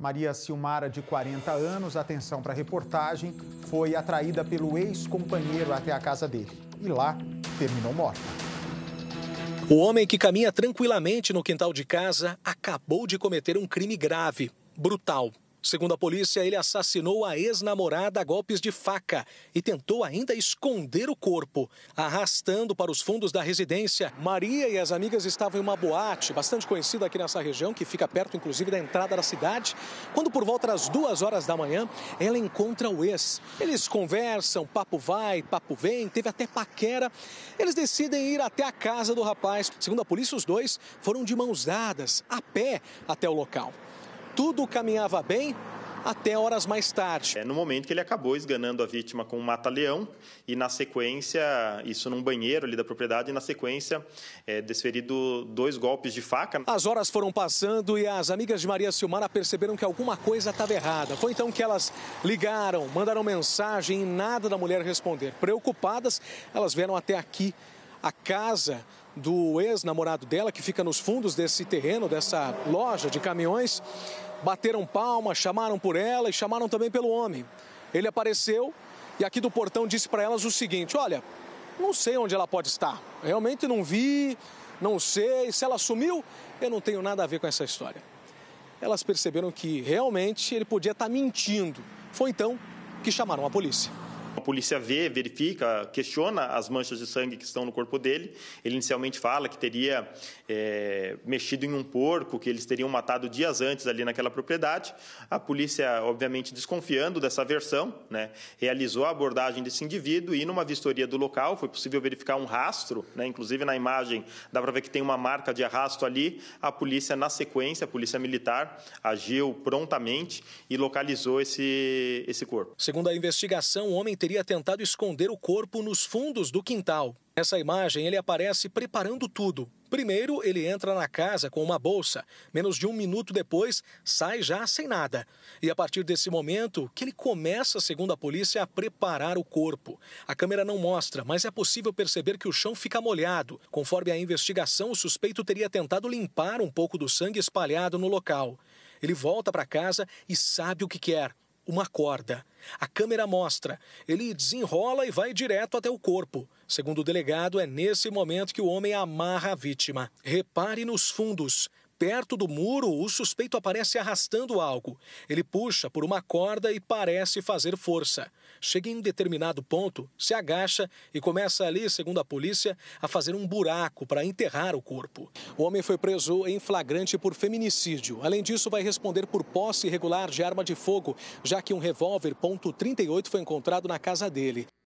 Maria Silmara, de 40 anos, atenção para a reportagem, foi atraída pelo ex-companheiro até a casa dele e lá terminou morta. O homem que caminha tranquilamente no quintal de casa acabou de cometer um crime grave, brutal. Segundo a polícia, ele assassinou a ex-namorada a golpes de faca e tentou ainda esconder o corpo, arrastando para os fundos da residência. Maria e as amigas estavam em uma boate, bastante conhecida aqui nessa região, que fica perto, inclusive, da entrada da cidade, quando, por volta das duas horas da manhã, ela encontra o ex. Eles conversam, papo vai, papo vem, teve até paquera. Eles decidem ir até a casa do rapaz. Segundo a polícia, os dois foram de mãos dadas, a pé, até o local tudo caminhava bem até horas mais tarde. É no momento que ele acabou esganando a vítima com um mata-leão e, na sequência, isso num banheiro ali da propriedade, e na sequência, é, desferido dois golpes de faca. As horas foram passando e as amigas de Maria Silmara perceberam que alguma coisa estava errada. Foi então que elas ligaram, mandaram mensagem e nada da mulher responder. Preocupadas, elas vieram até aqui, a casa do ex-namorado dela, que fica nos fundos desse terreno, dessa loja de caminhões bateram palmas, chamaram por ela e chamaram também pelo homem. Ele apareceu e aqui do portão disse para elas o seguinte: Olha, não sei onde ela pode estar. Realmente não vi, não sei. Se ela sumiu, eu não tenho nada a ver com essa história. Elas perceberam que realmente ele podia estar tá mentindo. Foi então que chamaram a polícia. A polícia vê, verifica, questiona as manchas de sangue que estão no corpo dele. Ele inicialmente fala que teria é, mexido em um porco, que eles teriam matado dias antes ali naquela propriedade. A polícia, obviamente, desconfiando dessa versão, né, realizou a abordagem desse indivíduo e, numa vistoria do local, foi possível verificar um rastro, né, inclusive na imagem dá para ver que tem uma marca de arrasto ali. A polícia, na sequência, a polícia militar, agiu prontamente e localizou esse, esse corpo. Segundo a investigação, o homem teria tentado esconder o corpo nos fundos do quintal. Nessa imagem, ele aparece preparando tudo. Primeiro, ele entra na casa com uma bolsa. Menos de um minuto depois, sai já sem nada. E a partir desse momento, que ele começa, segundo a polícia, a preparar o corpo. A câmera não mostra, mas é possível perceber que o chão fica molhado. Conforme a investigação, o suspeito teria tentado limpar um pouco do sangue espalhado no local. Ele volta para casa e sabe o que quer uma corda. A câmera mostra. Ele desenrola e vai direto até o corpo. Segundo o delegado, é nesse momento que o homem amarra a vítima. Repare nos fundos. Perto do muro, o suspeito aparece arrastando algo. Ele puxa por uma corda e parece fazer força. Chega em um determinado ponto, se agacha e começa ali, segundo a polícia, a fazer um buraco para enterrar o corpo. O homem foi preso em flagrante por feminicídio. Além disso, vai responder por posse irregular de arma de fogo, já que um revólver .38 foi encontrado na casa dele.